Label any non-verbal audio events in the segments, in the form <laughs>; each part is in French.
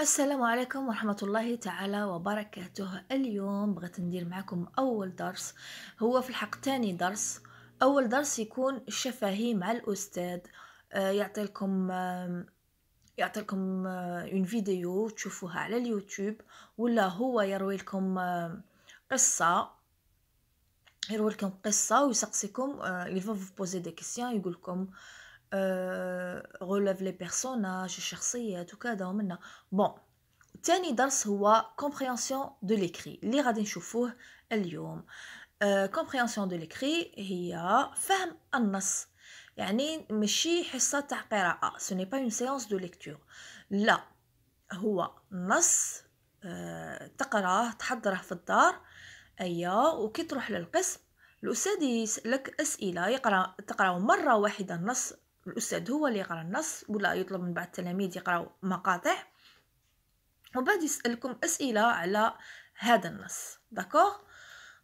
السلام عليكم ورحمة الله تعالى وبركاته اليوم بغيت ندير معكم أول درس هو في الحق تاني درس أول درس يكون شفاهي مع الأستاذ آه، يعطي لكم يعطي لكم اون آه، فيديو تشوفوها على اليوتيوب ولا هو يروي لكم قصة يروي لكم قصة ويسقسيكم يلفا فو بوزي دي كيسيون يقول لكم غولف لي بيرسوناج الشخصيات وكذا ومنا بون تاني درس هو كومبريانسيون دو ليكري اللي غادي نشوفوه اليوم كومبريانسيون دو ليكري هي فهم النص يعني ماشي حصه تاع قراءه سو ني با اون سيونس دو ليكتور لا هو نص آه، تقراه تحضره في الدار ايا أيوة، وكي تروح للقسم الاستاذ يسالك اسئله يقرا تقرا مره واحده النص الاستاذ هو اللي يقرا النص ولا يطلب من بعض التلاميذ يقراو مقاطع وبعد يسالكم اسئله على هذا النص داكوغ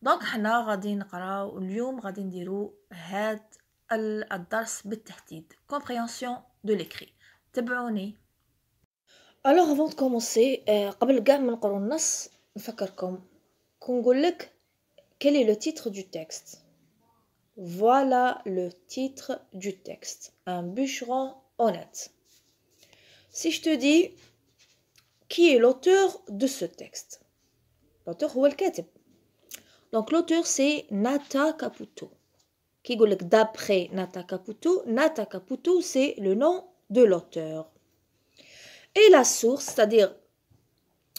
دونك حنا غادي نقراو اليوم غادي نديرو هاد الدرس بالتحديد كومبريونسيون دو ليكري تبعوني الوغ avant كومونسي euh, قبل كاع ما نقرو النص نفكركم كنقول لك كيلي لو تيتر دو du Voilà le titre du texte. Un bûcheron honnête. Si je te dis qui est l'auteur de ce texte L'auteur Donc l'auteur c'est Nata Caputo. Qui d'après Nata Caputo, Nata Caputo c'est le nom de l'auteur. Et la source, c'est-à-dire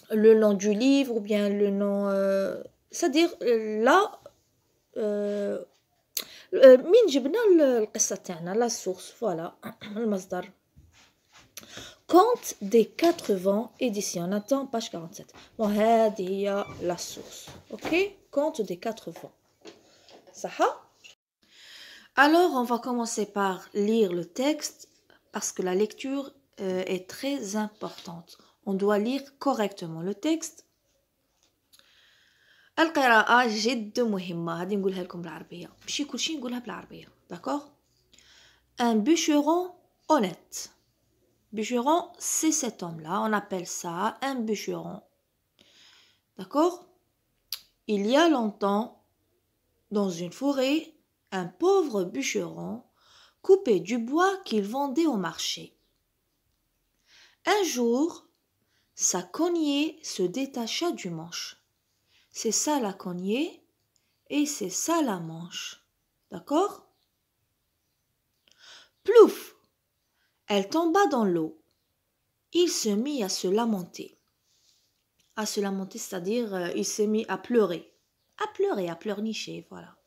le nom du livre ou bien le nom, euh, c'est-à-dire euh, là euh, مين جبنا القصه تاعنا لا سورس فوالا <clears throat> المصدر Conte des 80 d'ici, On attend page 47. Bon, هذه la source. OK Conte des 80. Ça Alors, on va commencer par lire le texte parce que la lecture euh, est très importante. On doit lire correctement le texte arabe. جد مهمة d'accord Un bûcheron honnête bûcheron c'est cet homme là on appelle ça un bûcheron d'accord il y a longtemps dans une forêt un pauvre bûcheron coupait du bois qu'il vendait au marché un jour sa cognée se détacha du manche c'est ça la cognée et c'est ça la manche. D'accord Plouf Elle tomba dans l'eau. Il se mit à se lamenter. À se lamenter, c'est-à-dire euh, il s'est mis à pleurer. À pleurer, à pleurnicher, voilà.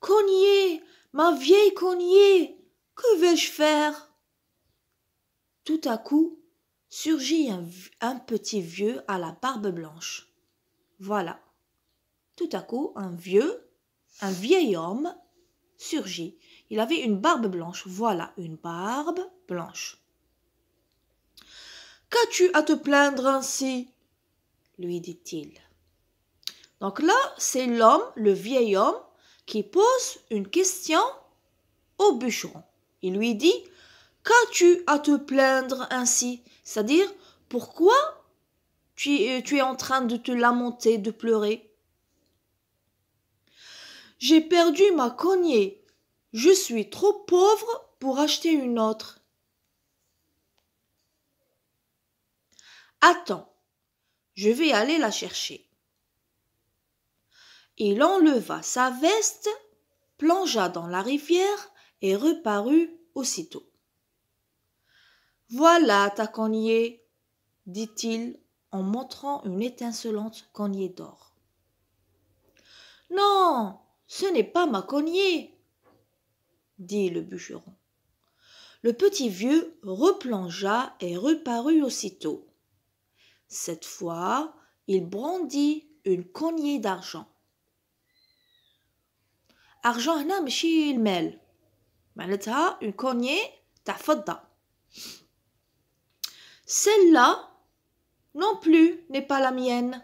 Cognée! Ma vieille cognée! Que vais-je faire Tout à coup, surgit un petit vieux à la barbe blanche. Voilà. Tout à coup, un vieux, un vieil homme surgit. Il avait une barbe blanche. Voilà, une barbe blanche. Qu'as-tu à te plaindre ainsi lui dit-il. Donc là, c'est l'homme, le vieil homme, qui pose une question au bûcheron. Il lui dit Qu'as-tu à te plaindre ainsi C'est-à-dire, pourquoi euh, tu, es en train de te lamenter, de pleurer. J'ai perdu ma cognée. Je suis trop pauvre pour acheter une autre. Attends, je vais aller la chercher. Il enleva sa veste, plongea dans la rivière et reparut aussitôt. Voilà ta cognée, dit-il en montrant une étincelante cognée d'or. Non, ce n'est pas ma cognée, dit le bûcheron. Le petit vieux replongea et reparut aussitôt. Cette fois, il brandit une cognée d'argent. Argent. هنا ماشي une معناتها une cognée تاع »« Celle-là, non plus n'est pas la mienne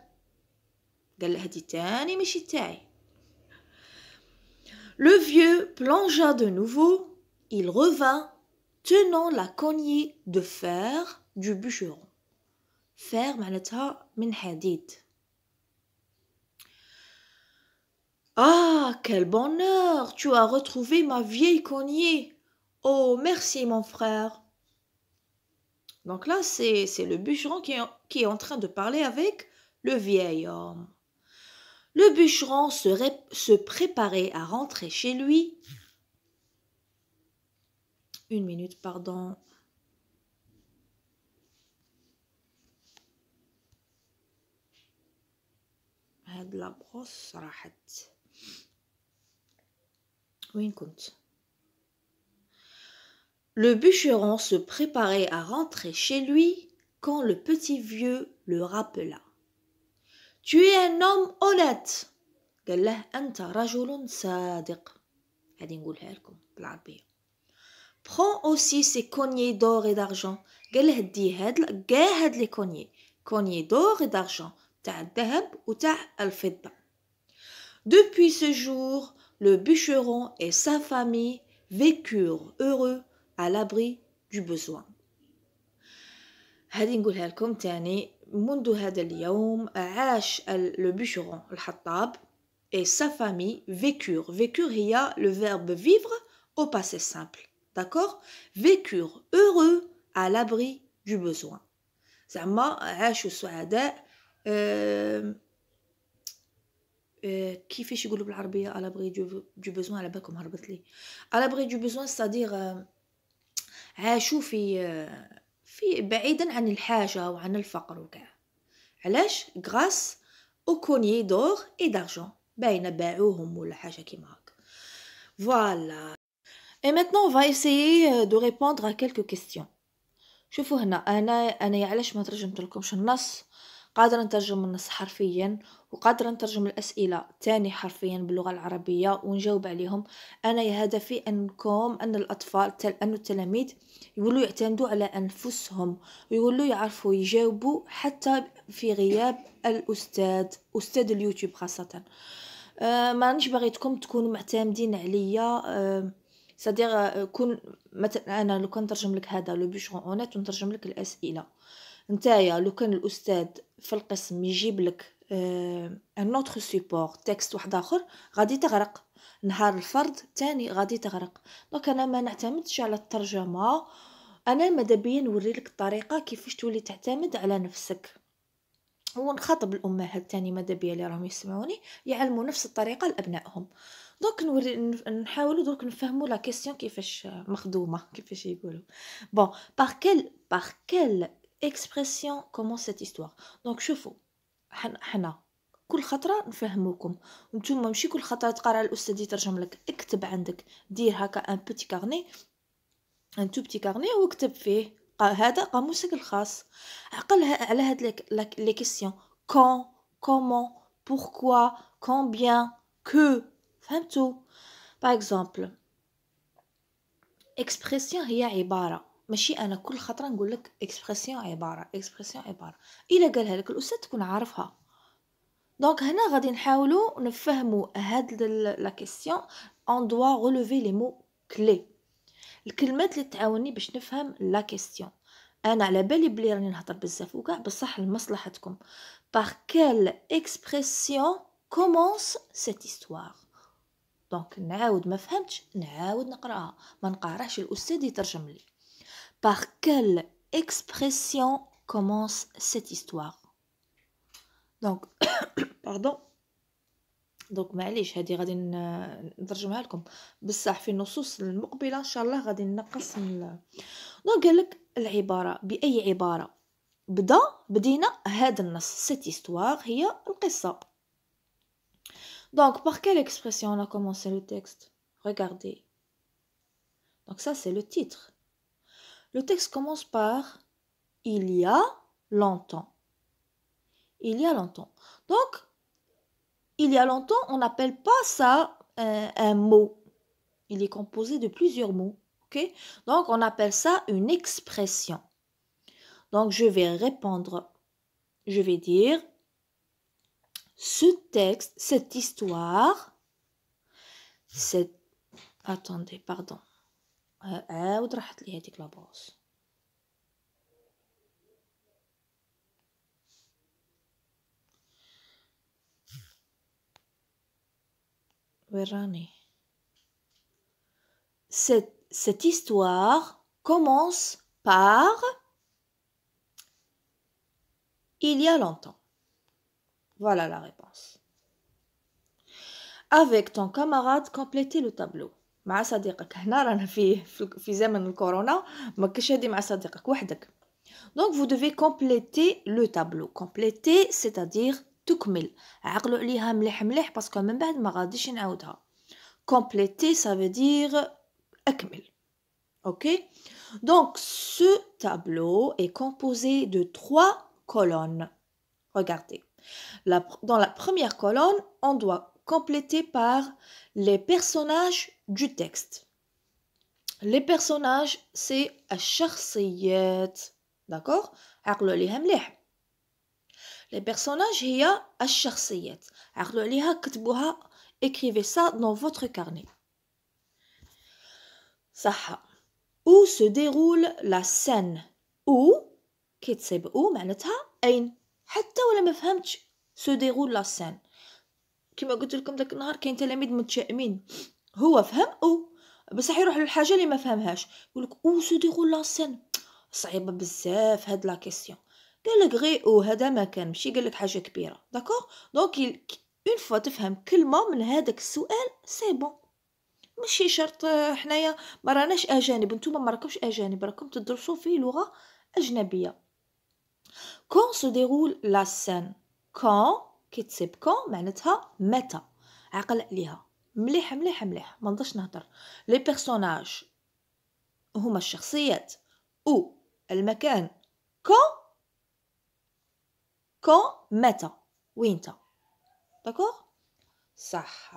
Le vieux plongea de nouveau, il revint, tenant la cognée de fer du bûcheron. Fer معناتها من Ah, quel bonheur Tu as retrouvé ma vieille cognée Oh, merci mon frère donc là, c'est le bûcheron qui est, en train de parler avec le vieil homme. Le bûcheron se, préparait à rentrer chez lui. Une minute, pardon. la le bûcheron se préparait à rentrer chez lui quand le petit vieux le rappela. Tu es un homme honnête. قال prends aussi ces cognés d'or et d'argent قال له d'or et d'argent Depuis ce jour, le bûcheron et sa famille vécurent heureux à l'abri du besoin هذه نقولها لكم تاني منذ هذا اليوم عاش le bûcheron الحطاب et sa famille vécurent vécurent a le verbe vivre au passé simple d'accord vécurent heureux à l'abri du besoin Zama, عاش سعداء أه كيفاش يقولوا بالعربية à l'abri du besoin على بالكم هربت لي À l'abri du besoin, c'est-à-dire euh, عاشوا في في بعيدا عن الحاجة وعن الفقر وكاع علاش غراس او كوني دور اي دارجون باينه باعوهم ولا حاجه كيما هكا فوالا اي maintenant, on va دو ريبوندر ا à quelques شوفوا هنا انا انا علاش ما ترجمت لكمش النص قادرة نترجم النص حرفيا وقادرة نترجم الأسئلة تاني حرفيا باللغة العربية ونجاوب عليهم أنا هدفي أنكم أن الأطفال تل أن التلاميذ يقولوا يعتمدوا على أنفسهم ويقولوا يعرفوا يجاوبوا حتى في غياب الأستاذ أستاذ اليوتيوب خاصة أه، ما نش باغيتكم تكونوا معتمدين عليا أه كون مثلا انا لو كان لك هذا لو بيشغون اونيت ونترجم لك الاسئله نتايا لو كان الاستاذ في القسم يجيب لك ان اوتر سيبور تكست واحد اخر غادي تغرق نهار الفرد تاني غادي تغرق دونك انا ما نعتمدش على الترجمه انا مادابيا نوري لك الطريقه كيفاش تولي تعتمد على نفسك ونخاطب الامهات تاني مادابيا اللي راهم يسمعوني يعلموا نفس الطريقه لابنائهم دونك نوري نحاولوا دروك نفهموا لا كيسيون كيفاش مخدومه كيفاش يقولوا بون باغ كيل باغ كيل اكسبرسيون كومون سيت استوار دونك شوفوا حنا كل خطره نفهموكم نتوما ماشي كل خطره تقرا الاستاذ يترجم لك اكتب عندك دير هكا ان بوتي كارني ان تو بوتي كارني واكتب فيه هذا قاموسك الخاص عقل على هاد لي كيسيون كون كومون بوركوا كومبيان كو فهمتوا باغ اكزومبل اكسبرسيون هي عباره ماشي انا كل خطره نقول لك اكسبرسيون عباره اكسبرسيون عباره الا قالها لك الاستاذ تكون عارفها دونك هنا غادي نحاولوا نفهموا هاد لا كيسيون اون دوا غولوفي لي مو كلي الكلمات اللي تعاوني باش نفهم لا كيسيون انا على بالي بلي راني نهضر بزاف وكاع بصح لمصلحتكم بار كيل اكسبرسيون كومونس سيت هيستوار دونك نعاود ما فهمتش نعاود نقراها ما نقراش الاستاذ يترجم لي Par quelle expression commence cette histoire Donc, pardon. Donc معليش هذه غادي نترجمها لكم بصح في النصوص المقبله ان شاء الله غادي نقص دونك قال لك بدينا هذا النص هي le texte commence par il y a longtemps. Il y a longtemps. Donc, il y a longtemps, on n'appelle pas ça un, mot. Il est composé de plusieurs mots. Okay? Donc, on appelle ça une expression. Donc, je vais répondre. Je vais dire, ce texte, cette histoire, cette... Attendez, pardon cette histoire commence par il y a longtemps. Voilà la réponse. Avec ton camarade, complétez le tableau. مع صديقك هنا رانا في في زمن الكورونا ما كاش هادي مع صديقك وحدك دونك فو دوفي كومبليتي لو تابلو كومبليتي سيتادير تكمل عقلوا عليها مليح مليح باسكو من بعد ما غاديش نعاودها كومبليتي سا دير اكمل اوكي دونك سو تابلو اي كومبوزي دو 3 كولون regardez la, dans la première colonne on doit complété par les personnages du texte. Les personnages, c'est الشخصيات. D'accord Les personnages, il y a écrivez ça dans votre carnet. صح. Où se déroule la scène? Où où se déroule la scène. كما قلت لكم ذاك النهار كاين تلاميذ متشائمين هو فهم او بصح يروح للحاجه اللي ما فهمهاش يقول لك او سو ديغول لا سين صعيبه بزاف هاد لا كيسيون قال لك غي او هذا ما كان ماشي قال لك حاجه كبيره داكوغ دونك اون فوا تفهم كلمه من هذاك السؤال سي بون ماشي شرط آه، حنايا ما راناش اجانب نتوما ما راكمش اجانب راكم تدرسوا في لغه اجنبيه كون سو ديغول لا سين كون كيتصيب كون معناتها متى عقل عليها مليح مليح مليح ما نضش نهضر لي بيرسوناج هما الشخصيات او المكان كون كون متى وينتا تا داكور صح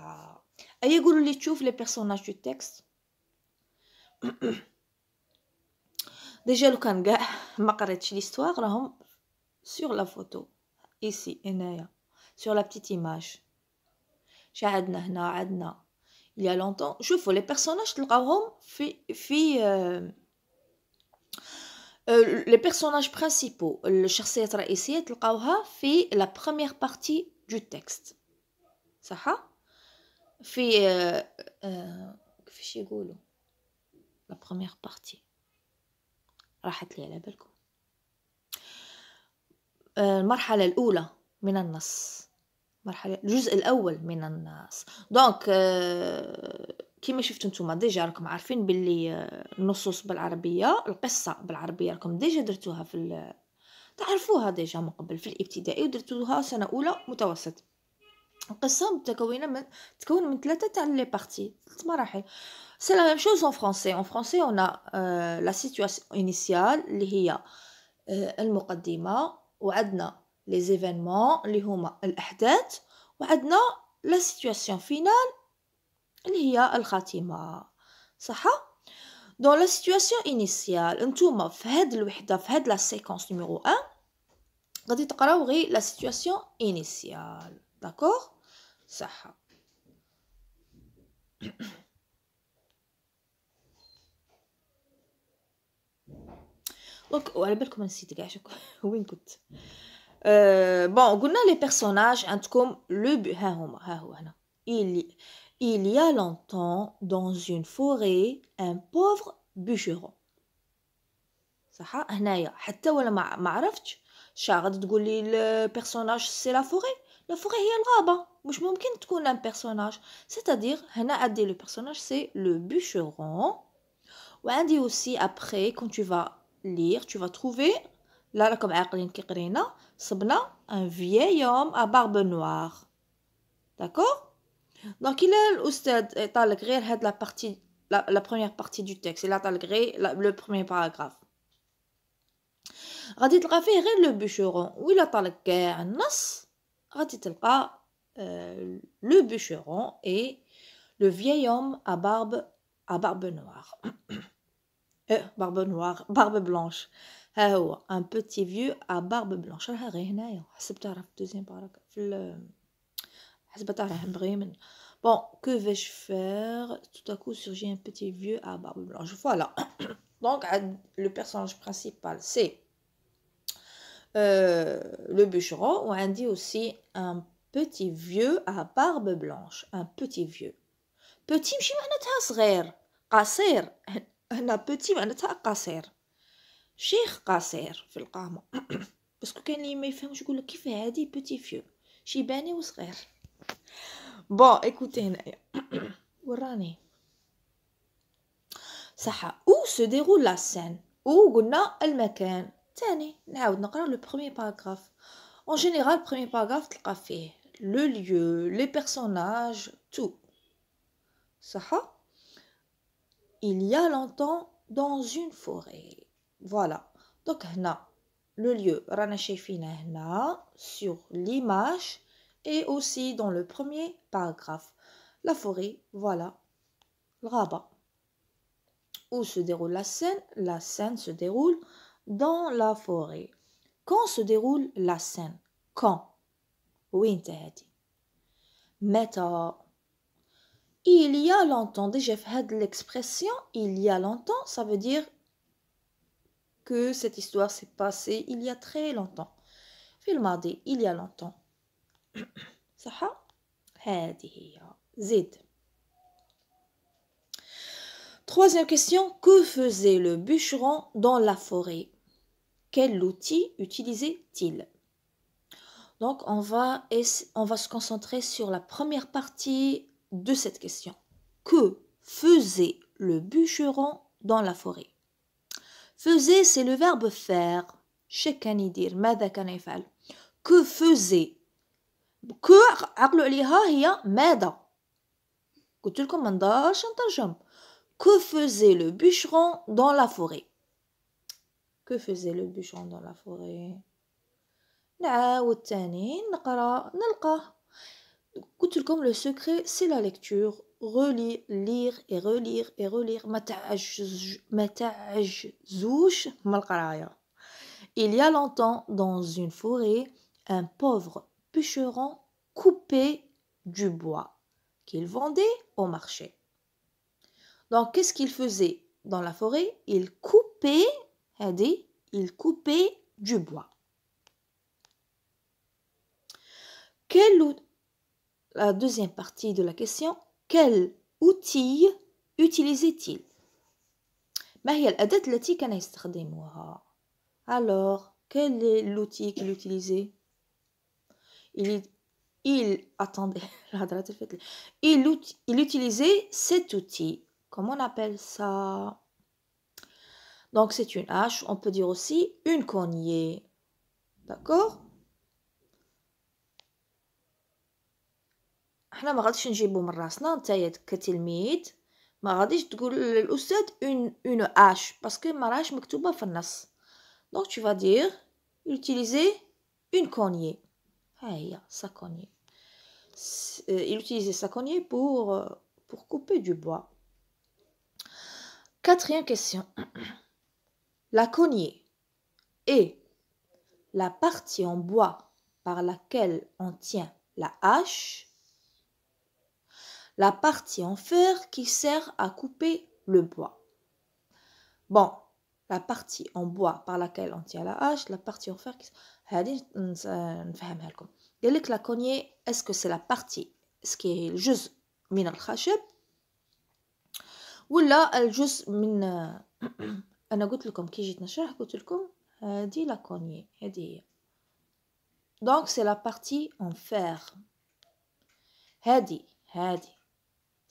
اي يقولوا لي تشوف لي بيرسوناج دو تيكست <clears throat> ديجا لو كان كاع <laughs> ما قريتش ليستوار راهم سور لا فوتو ايسي هنايا la petite image. J'ai adna, na, adna. Il y a longtemps, je vois les personnages. Le Qarom fait les personnages principaux. Le chasseur et le chasseur le Qarah fait la première partie du texte. Ça a euh, euh, fait que je dis quoi La première partie. Raat li alabekou. Euh, la première partie. مرحله الجزء الاول من النص دونك آه، كما شفتوا نتوما ديجا راكم عارفين باللي آه، النصوص بالعربيه القصه بالعربيه راكم ديجا درتوها في تعرفوها ديجا من قبل في الابتدائي ودرتوها سنه اولى متوسط القصه متكونه من تكون من ثلاثه تاع لي بارتي ثلاث مراحل سي لا ميم شوز اون فرونسي اون فرونسي اون لا سيتواسيون انيسيال اللي هي آه، المقدمه وعندنا لي زيفينمون اللي هما الاحداث وعندنا لا سيتوياسيون فينال اللي هي الخاتمه صح دون لا سيتوياسيون انيسيال نتوما في هاد الوحده في هاد لا سيكونس نيميرو 1 غادي تقراو غير لا سيتوياسيون انيسيال داكور صح وعلى بالكم نسيت كاع <laughs> وين كنت Euh, bon connais les personnages un truc comme le bûcheron hein, hein, il il y a longtemps dans une forêt un pauvre bûcheron ça a hennaia peut-être tu ma ma rappelé tu as déjà le personnage c'est la forêt la forêt est là-bas mais je m'empêche de connaître un personnage c'est-à-dire henna a le personnage c'est le bûcheron Wendy aussi après quand tu vas lire tu vas trouver Là, comme à Grenoble, c'est un vieil homme à barbe noire, d'accord Donc, il est euh, a la première partie du texte, Il a Talgrey, le premier paragraphe. Ra le bûcheron. Oui, bûcheron. Il a un euh, le le bûcheron et le vieil homme à barbe noire, <coughs> euh, barbe noire, barbe blanche un petit vieux à barbe blanche C'est pas le deuxième paragraphe. Bon que vais-je faire Tout à coup surgit un petit vieux à barbe blanche. Voilà. Donc le personnage principal c'est le bûcheron ou on dit aussi un petit vieux à barbe blanche. Un petit vieux. Petit chien un race grèce. Caser. Un petit chien de race Cher Kasser, c'est le cas. Parce que quand il me fait un choucou, je lui dis petit vieux. Cher Beni Ousrer. Bon, écoutez. <clears throat> Où se déroule la scène? Où est-elle mec? Tenez. On a le premier paragraphe. En général, le premier paragraphe, quest fait? Le lieu, les personnages, tout. Ça, il y a longtemps dans une forêt. Voilà. Donc, le lieu, Rana Hna, sur l'image et aussi dans le premier paragraphe. La forêt, voilà. Rabat. Où se déroule la scène La scène se déroule dans la forêt. Quand se déroule la scène Quand Oui, Meta. Il y a longtemps, déjà fait l'expression il y a longtemps, ça veut dire que cette histoire s'est passée il y a très longtemps. filmardé il y a longtemps. Ça <coughs> Z. Troisième question, que faisait le bûcheron dans la forêt Quel outil utilisait-il Donc on va, on va se concentrer sur la première partie de cette question. Que faisait le bûcheron dans la forêt Faisait, c'est le verbe faire. chez canidir mada kanifal. Que faisait Que, aqlu liha, hiya, mada. Koutul komanda, chantajam. Que faisait le bûcheron dans la forêt Que faisait le bûcheron dans la forêt Naou tani, nakara, nalka. le comme le secret, c'est la lecture relire, lire et relire et relire. Il y a longtemps, dans une forêt, un pauvre bûcheron coupait du bois qu'il vendait au marché. Donc, qu'est-ce qu'il faisait dans la forêt Il coupait, il coupait du bois. Quelle la deuxième partie de la question quel outil utilisait-il ما هي التي كان alors quel est l'outil qu'il utilisait il il <laughs> il, il utilisait cet outil comment on appelle ça donc c'est une hache on peut dire aussi une cognée d'accord حنا ما غاديش نجيبو من راسنا نتايا كتلميذ ما غاديش تقول للاستاذ اون اون اش باسكو ما Donc, مكتوبه في النص دونك tu vas dire utiliser une cognée ها هي sa cognée eh, il utilisait sa cognée pour pour couper du bois quatrième question <clears throat> la cognée est la partie en bois par laquelle on tient la hache la partie en fer qui sert à couper le bois. Bon, la partie en bois par laquelle on tient la hache, la partie en fer qui sert à la euh, cognée, est-ce que c'est la partie, ce qui est juste min al ou là, elle juste min... je قلت لكم كي جيت نشرح قلت لكم la Elle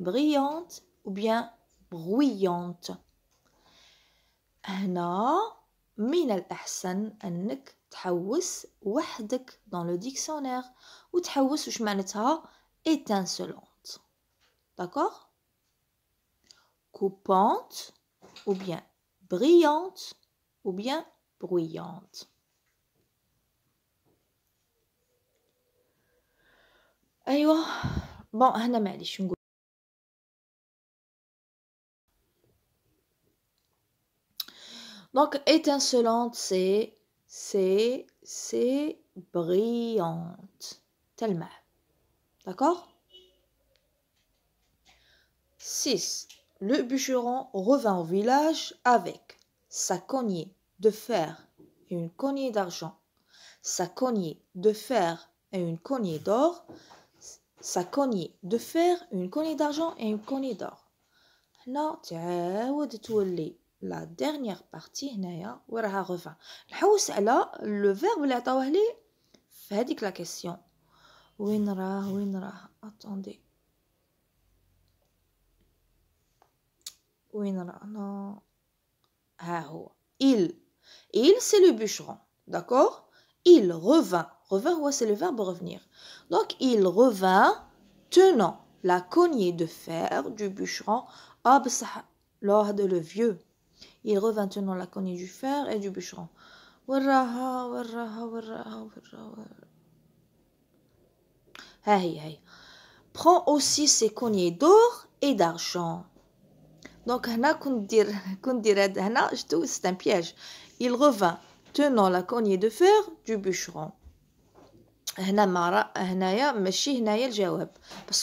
brillante ou bien bruyante. هنا من الأحسن أنك تحوس وحدك dans le dictionnaire وتحوس وش معناتها étincelante d'accord coupante ou bien brillante ou bien bruyante bon Donc, étincelante, c'est, c'est, c'est brillante. Tellement. D'accord 6. Le bûcheron revint au village avec sa cognée de fer et une cognée d'argent, sa cognée de fer et une cognée d'or, sa cognée de fer, une cognée d'argent et une cognée d'or. tu les la dernière partie هنايا وراها رفع نحوس على لو فيرب اللي عطاوه لي في هذيك لا كيسيون وين راه وين راه اتوندي وين راه نو ها هو il il c'est le bûcheron d'accord il revint revint هو c'est le verbe revenir donc il revint tenant la cognée de fer du bûcheron ah le vieux il revint tenant la cognée du fer et du bûcheron. prend prends aussi ces cognées d'or et d'argent donc c'est un piège il revint tenant la cognée de fer du bûcheron parce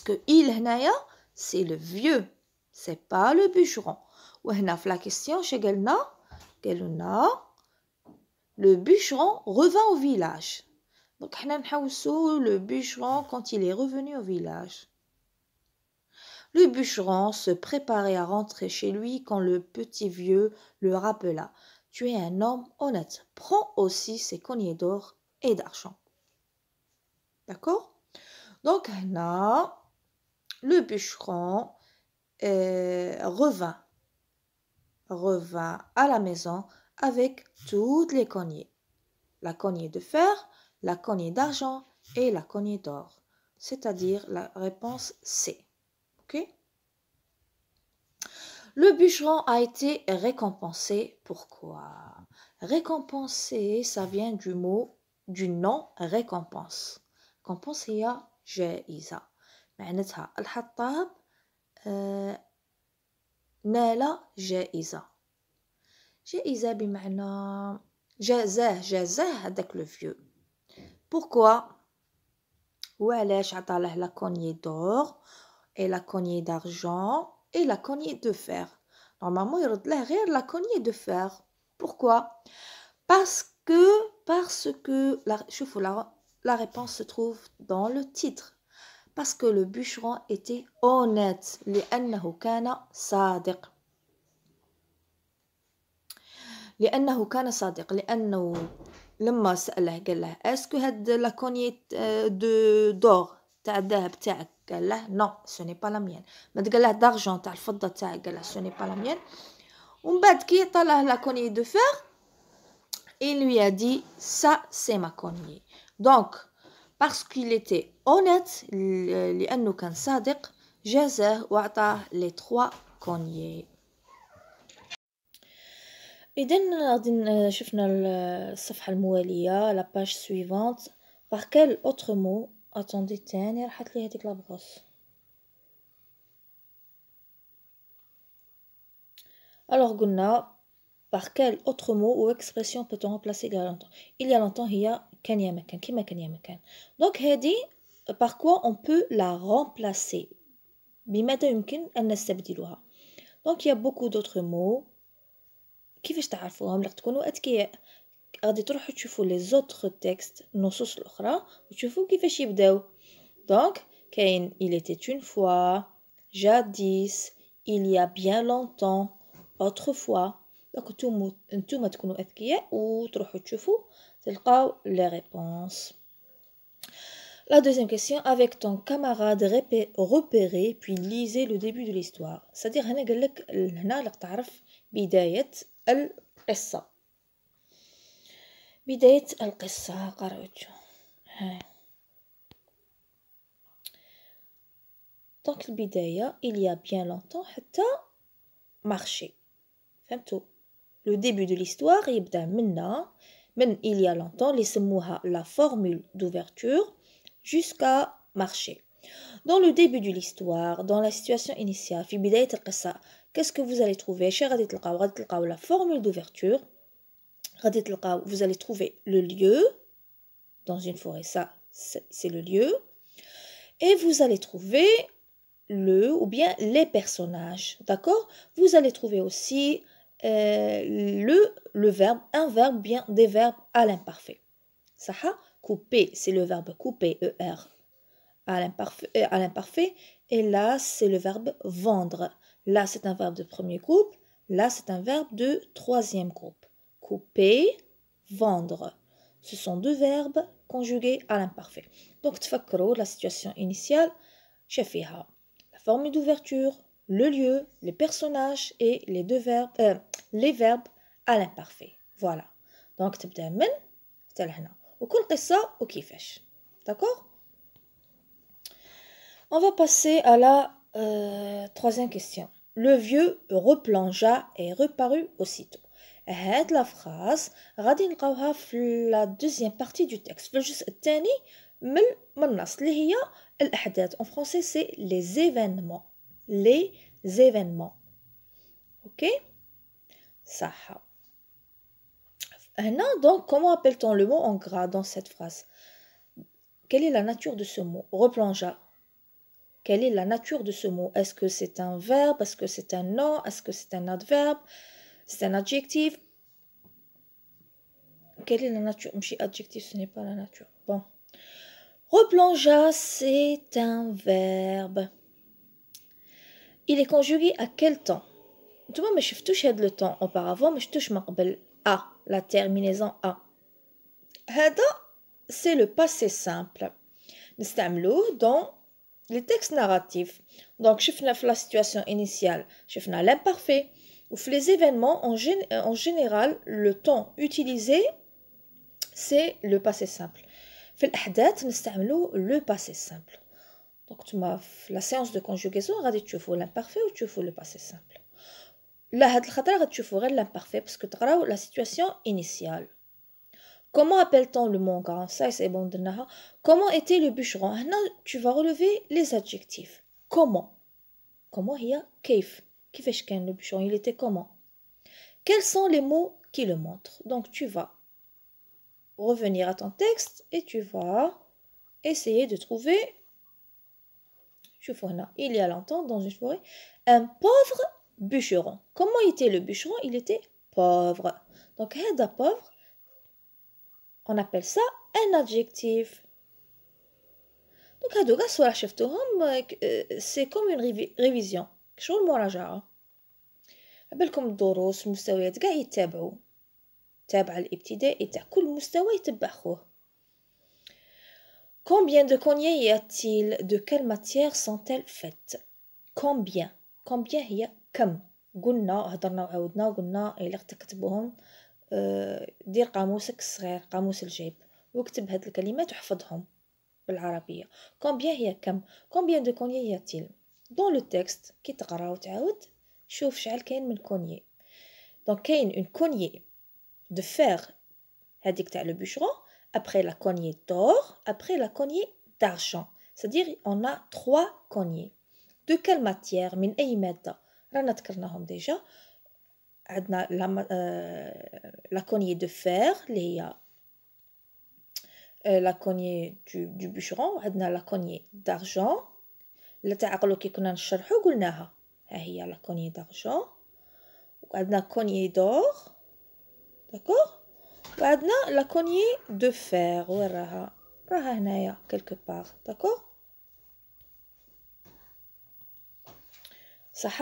que il c'est le vieux c'est pas le bûcheron وهنا في لا revint au village Donc حنا نحوسو le bûcheron quand il est revenu au village Le bûcheron se préparait à rentrer chez lui quand le petit vieux le rappela. Tu es un homme honnête. Prends aussi ces cognets d'or et d'argent. D'accord Donc le bûcheron euh, revint revint à la maison avec toutes les cognées. La cognée de fer, la cognée d'argent et la cognée d'or, c'est-à-dire la réponse C. OK Le bûcheron a été récompensé. Pourquoi Récompensé, ça vient du mot, du nom récompense. Récompense, il a Néla, j'ai Isa. J'ai Isa, j'ai j'ai avec le vieux. Pourquoi Ou elle est la cognée d'or, et la cognée d'argent, et la cognée de fer. Normalement, il y a la cognée de fer. Pourquoi Parce que, parce que la réponse se trouve dans le titre parce que le bûcheron était honnête لأنه كان صادق لأنه كان صادق لأنه لما سأله قال له اسكو هاد لاكونية de d'or تاع الذهب تاعك قال له نو سو ني با لا ميان ما تقال له دارجون تاع الفضة تاعك قال له سو ني با la ميان ومن بعد كي il lui a dit ça c'est ma cognée donc parce qu'il était اونيت euh, لأنه كان صادق جازاه وأعطاه لي تخوا كونيي إذا أظن شفنا الصفحة الموالية لاباج سويفونت بار كيل أوتر مو أتوندي تاني راحت لي هاديك لابغوص الوغ قلنا بار كيل اوتر مو او expression peut-on remplacer il y لونتون هي كان يا مكان كيما كان يا مكان دونك هذه par quoi on peut la remplacer donc il y a beaucoup d'autres mots كيفاش تعرفوهم لك تكونوا اذكياء غادي تروحوا تشوفوا لي زوتر تيكست النصوص الاخرى وتشوفوا كيفاش يبداو دونك كاين il était une fois jadis il y a bien longtemps autrefois دونك نتوما تكونوا اذكياء وتروحوا تشوفوا تلقاو لي ريبونس la deuxième question, avec ton camarade repéré, puis lisez le début de l'histoire. C'est-à-dire, que قال لك bidayet al تعرف بداية al بداية القصة Donc il y a bien longtemps حتى marché. le début de l'histoire يبدا a il y a longtemps les la formule d'ouverture jusqu'à marcher. Dans le début de l'histoire, dans la situation initiale, qu'est-ce que vous allez trouver cher la formule d'ouverture vous allez trouver le lieu dans une forêt ça c'est le lieu et vous allez trouver le ou bien les personnages d'accord vous allez trouver aussi euh, le le verbe un verbe bien des verbes à l'imparfait ça Couper, c'est le verbe couper, ER, à l'imparfait. Et là, c'est le verbe vendre. Là, c'est un verbe de premier groupe. Là, c'est un verbe de troisième groupe. Couper, vendre. Ce sont deux verbes conjugués à l'imparfait. Donc, tu تفكروا la situation initiale. fais La formule d'ouverture, le lieu, les personnages et les deux verbes, euh, les verbes à l'imparfait. Voilà. Donc, تبدأ c'est ou qui وكيفاش d'accord On va passer à la euh, troisième question. Le vieux replongea et reparut aussitôt. Et la phrase, radin qawha la deuxième partie du texte. Tani mel manas. Lihia el En français, c'est les événements. Les événements. Ok? Sahab. Un nom. donc, comment appelle-t-on le mot en gras dans cette phrase Quelle est la nature de ce mot Replongea. Quelle est la nature de ce mot Est-ce que c'est un verbe Est-ce que c'est un nom Est-ce que c'est un adverbe C'est un adjectif Quelle est la nature adjectif, ce n'est pas la nature. Bon. Replongea, c'est un verbe. Il est conjugué à quel temps Tout le monde, je touche le temps auparavant, mais je touche à la terminaison A. c'est le passé simple. نستعملوه dans les textes narratifs. Donc je la situation initiale, شفنا l'imparfait. Ou les événements en, en général, le temps utilisé c'est le passé simple. في الأحداث le passé simple. Donc, tu la séance de conjugaison, tu l'imparfait ou tu le passé simple tu situation l'imparfait parce que tu la situation initiale. Comment appelle-t-on le manga Ça, bon. Comment était le bûcheron tu vas relever les adjectifs. Comment Comment il y a Keif le bûcheron Il était comment Quels sont les mots qui le montrent Donc, tu vas revenir à ton texte et tu vas essayer de trouver. il y a longtemps, dans une forêt, un pauvre bûcheron. Comment était le bûcheron Il était pauvre. Donc, هذا pauvre, on appelle ça un adjectif. Donc, هادو كاع euh, euh, c'est شفتوهم سي كوم اون ريفيزيون شغل مراجعة عبالكم الدروس المستويات كاع يتابعوا تابع الابتدائي تاع كل مستوى يتبعوه Combien de cognets y a-t-il De quelle matière sont-elles faites Combien Combien y a Combien de poche, y a-t-il Dans le texte, il y a une cognée de fer, après la cognée d'or, après la cognée d'argent. C'est-à-dire qu'on a trois cognées De quelle matière رانا ذكرناهم ديجا عندنا لا كوني دو فير اللي هي آه، لا كوني دو دو بوشرون عندنا لا كوني دارجون اللي تعقلو كي كنا نشرحو قلناها ها هي لا كوني دارجون وعندنا كوني دور داكوغ وعندنا لا كوني دو فير وين راها راها هنايا كلكو بار داكوغ صح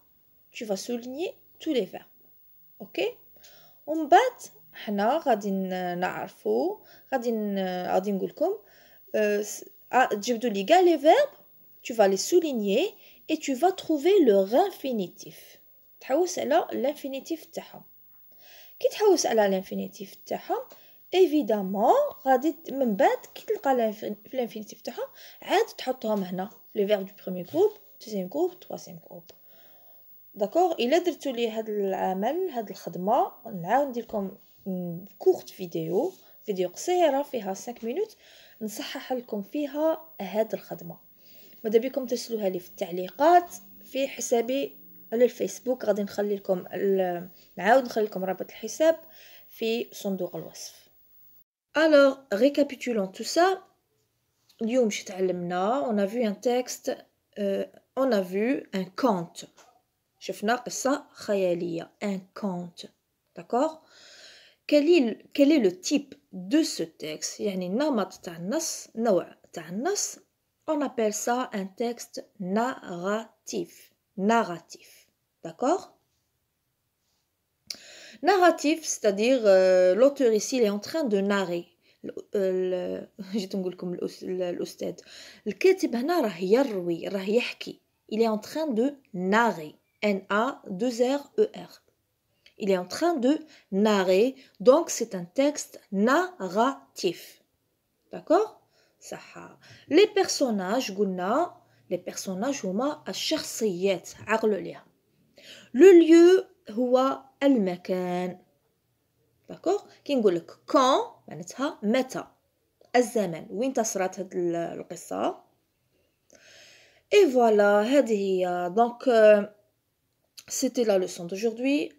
tu vas souligner tous les verbes. Ok On bat, hana, radin na'arfo, radin radin euh, gulkum, djibdouliga, euh, les verbes, tu vas les souligner et tu vas trouver leur infinitif. T'haous ala l'infinitif t'aham. Qui t'haous ala l'infinitif t'aham Évidemment, l'infinitif les verbes du premier groupe, deuxième groupe, troisième groupe. داكوغ الا درتو لي هاد العمل هاد الخدمه نعاود ندير لكم كورت فيديو فيديو قصيره فيها 5 مينوت نصحح لكم فيها هاد الخدمه ماذا بكم ترسلوها لي في التعليقات في حسابي على الفيسبوك غادي نخلي لكم نعاود نخلي لكم رابط الحساب في صندوق الوصف alors récapitulons tout ça اليوم شي تعلمنا on a vu un texte euh, on a vu un conte شفنا ça un conte d'accord quel est le type de ce texte on appelle ça un texte narratif narratif d'accord narratif c'est-à-dire euh, l'auteur ici il est en train de narrer il est en train de narrer N-A-2-R-E-R. E Il est en train de narrer, donc c'est un texte narratif. D'accord Les personnages, les personnages هما à عقلوا عليها. Le lieu هو المكان. D'accord كي نقول quand معناتها متى الزمن وين تصرات هاد القصة. Et voilà, هذه Donc, euh, c'était la leçon d'aujourd'hui.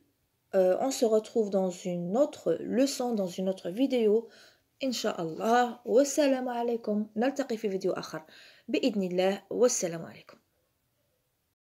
Euh, on se retrouve dans une autre leçon, dans une autre vidéo. Inch'Allah. Wassalamu alaikum. Naltaqi fi vidéo akhar. Bi Wa Wassalamu alaikum.